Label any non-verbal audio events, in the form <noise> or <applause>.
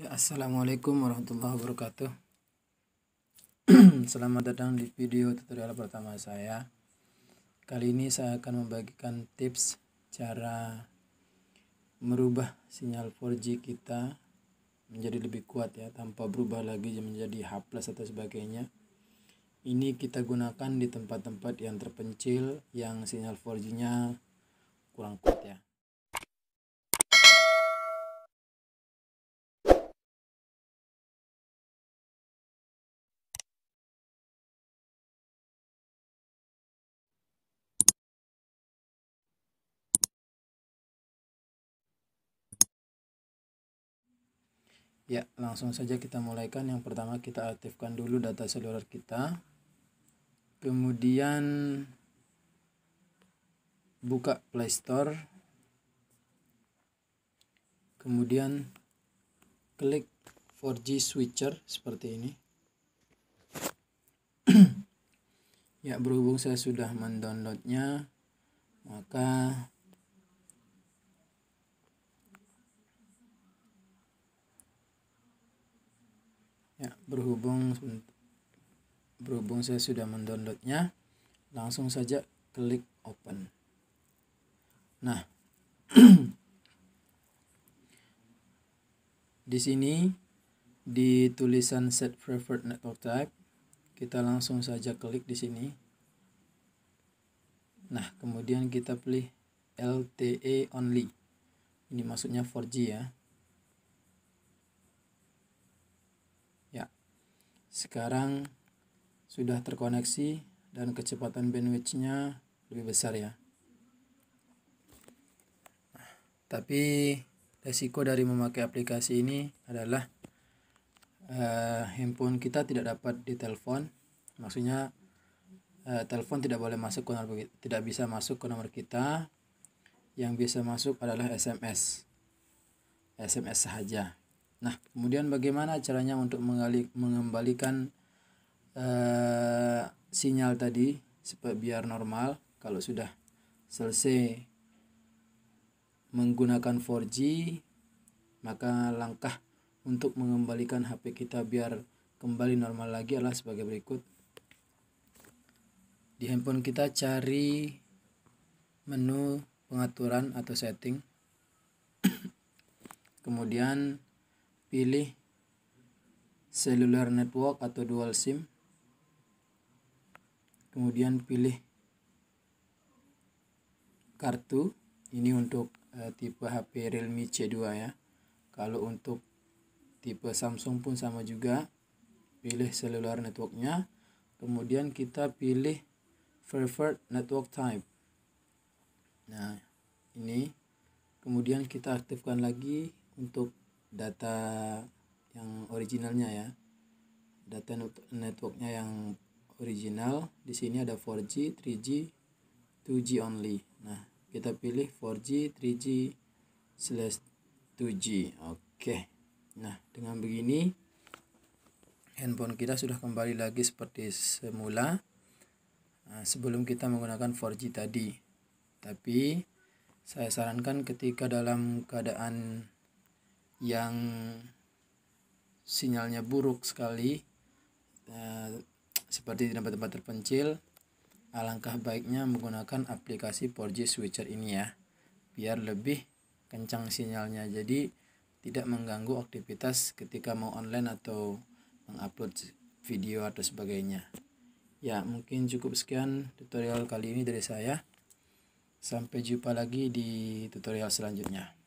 Ya, Assalamualaikum warahmatullahi wabarakatuh <clears throat> Selamat datang di video tutorial pertama saya Kali ini saya akan membagikan tips cara merubah sinyal 4G kita menjadi lebih kuat ya tanpa berubah lagi menjadi H+ atau sebagainya. Ini kita gunakan di tempat-tempat yang terpencil yang sinyal 4G-nya kurang kuat ya. Ya, langsung saja kita mulaikan. Yang pertama kita aktifkan dulu data seluler kita. Kemudian buka Play Store. Kemudian klik 4G switcher seperti ini. <clears throat> ya, berhubung saya sudah mendownloadnya, maka ya berhubung berhubung saya sudah mendownloadnya langsung saja klik open nah <clears throat> di sini di tulisan set preferred network type kita langsung saja klik di sini nah kemudian kita pilih LTE only ini maksudnya 4G ya sekarang sudah terkoneksi dan kecepatan bandwidthnya lebih besar ya tapi resiko dari memakai aplikasi ini adalah uh, handphone kita tidak dapat ditelepon maksudnya uh, telepon tidak boleh masuk ke nomor tidak bisa masuk ke nomor kita yang bisa masuk adalah SMS SMS saja Nah, kemudian bagaimana caranya untuk mengalik, mengembalikan uh, sinyal tadi supaya biar normal kalau sudah selesai menggunakan 4G maka langkah untuk mengembalikan HP kita biar kembali normal lagi adalah sebagai berikut di handphone kita cari menu pengaturan atau setting <coughs> kemudian pilih seluler network atau dual SIM. Kemudian pilih kartu. Ini untuk e, tipe HP Realme C2 ya. Kalau untuk tipe Samsung pun sama juga. Pilih seluler networknya. Kemudian kita pilih preferred network type. Nah, ini kemudian kita aktifkan lagi untuk data yang originalnya ya data networknya yang original di sini ada 4G 3G 2G only nah kita pilih 4G 3G slash 2G oke okay. nah dengan begini handphone kita sudah kembali lagi seperti semula nah, sebelum kita menggunakan 4G tadi tapi saya sarankan ketika dalam keadaan yang sinyalnya buruk sekali eh, seperti di tempat-tempat terpencil alangkah baiknya menggunakan aplikasi 4G switcher ini ya biar lebih kencang sinyalnya jadi tidak mengganggu aktivitas ketika mau online atau mengupload video atau sebagainya ya mungkin cukup sekian tutorial kali ini dari saya sampai jumpa lagi di tutorial selanjutnya